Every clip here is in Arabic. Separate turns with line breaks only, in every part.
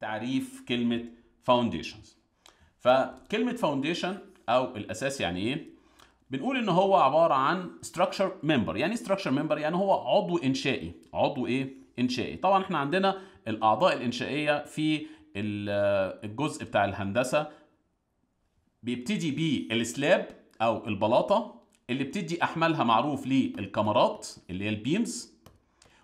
تعريف كلمة فاونديشنز فكلمة فاونديشن أو الأساس يعني إيه؟ بنقول إن هو عبارة عن ستراكشر ممبر يعني ستراكشر إيه ممبر يعني هو عضو إنشائي عضو إيه؟ إنشائي طبعا إحنا عندنا الأعضاء الإنشائية في الجزء بتاع الهندسة بيبتدي بيه السلاب أو البلاطة اللي بتدي أحمالها معروف للكاميرات اللي هي البيمز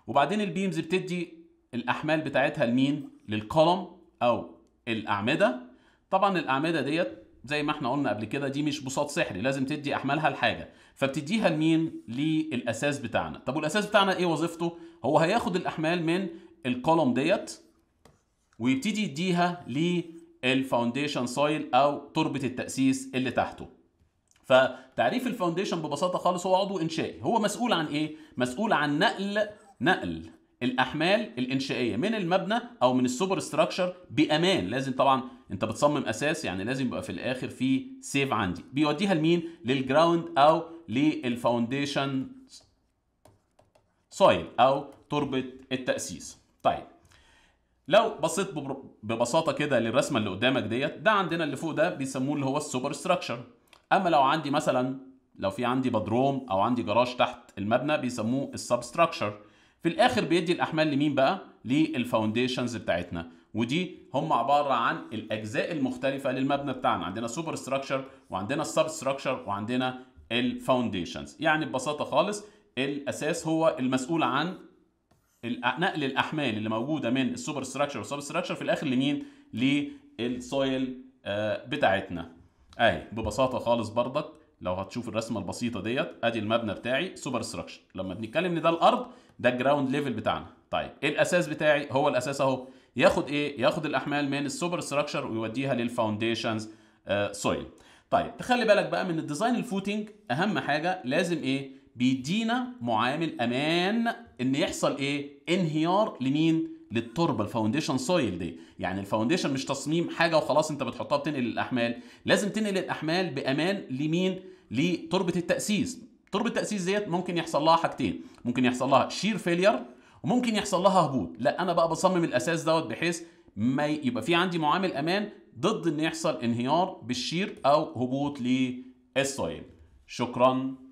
وبعدين البيمز بتدي الأحمال بتاعتها لمين؟ للكولم او الاعمده طبعا الاعمده ديت زي ما احنا قلنا قبل كده دي مش بساط سحري لازم تدي احمالها لحاجه فبتديها لمين للاساس بتاعنا طب والاساس بتاعنا ايه وظيفته هو هياخد الاحمال من الكولم ديت ويبتدي يديها للفاونديشن سويل او تربه التاسيس اللي تحته فتعريف الفاونديشن ببساطه خالص هو عضو انشائي هو مسؤول عن ايه مسؤول عن نقل نقل الاحمال الانشائيه من المبنى او من السوبر ستراكشر بامان لازم طبعا انت بتصمم اساس يعني لازم يبقى في الاخر في سيف عندي بيوديها لمين للجراوند او للفاونديشن سويل او تربه التاسيس طيب لو بصيت ببساطه كده للرسمه اللي قدامك ديت ده عندنا اللي فوق ده بيسموه اللي هو السوبر ستراكشر اما لو عندي مثلا لو في عندي بدروم او عندي جراج تحت المبنى بيسموه السبستراكشر في الاخر بيدي الاحمال لمين بقى للفاونديشنز بتاعتنا ودي هم عباره عن الاجزاء المختلفه للمبنى بتاعنا عندنا سوبر ستراكشر وعندنا السب ستراكشر وعندنا الفاونديشنز يعني ببساطه خالص الاساس هو المسؤول عن نقل الاحمال اللي موجوده من السوبر ستراكشر والسب ستراكشر في الاخر لمين للسويل آه، بتاعتنا اهي ببساطه خالص برضك لو هتشوف الرسمه البسيطه ديت ادي المبنى بتاعي سوبر ستراكشر لما بنتكلم ان ده الارض ده الجراوند ليفل بتاعنا طيب ايه الاساس بتاعي هو الاساس اهو ياخد ايه ياخد الاحمال من السوبر ستراكشر ويوديها للفاونديشنز آه، سويل طيب تخلي بالك بقى من الديزاين الفوتنج اهم حاجه لازم ايه بيدينا معامل امان ان يحصل ايه انهيار لمين للتربه الفاونديشن سويل دي يعني الفاونديشن مش تصميم حاجه وخلاص انت بتحطها بتنقل الاحمال لازم تنقل الاحمال بامان لمين لتربه التاسيس تربه التاسيس ديت ممكن يحصل لها حاجتين ممكن يحصل لها شير فيلير وممكن يحصل لها هبوط لا انا بقى بصمم الاساس دوت بحيث ما يبقى في عندي معامل امان ضد ان يحصل انهيار بالشير او هبوط للسويل شكرا